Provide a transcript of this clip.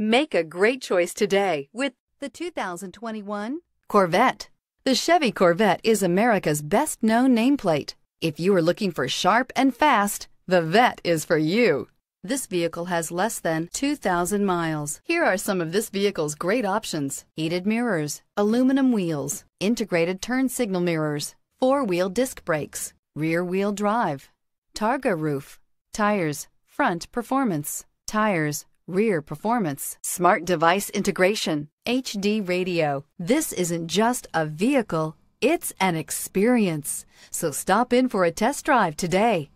Make a great choice today with the 2021 Corvette. The Chevy Corvette is America's best known nameplate. If you are looking for sharp and fast, the Vet is for you. This vehicle has less than 2,000 miles. Here are some of this vehicle's great options. Heated mirrors, aluminum wheels, integrated turn signal mirrors, four-wheel disc brakes, rear-wheel drive, targa roof, tires, front performance, tires, rear performance, smart device integration, HD radio. This isn't just a vehicle, it's an experience. So stop in for a test drive today.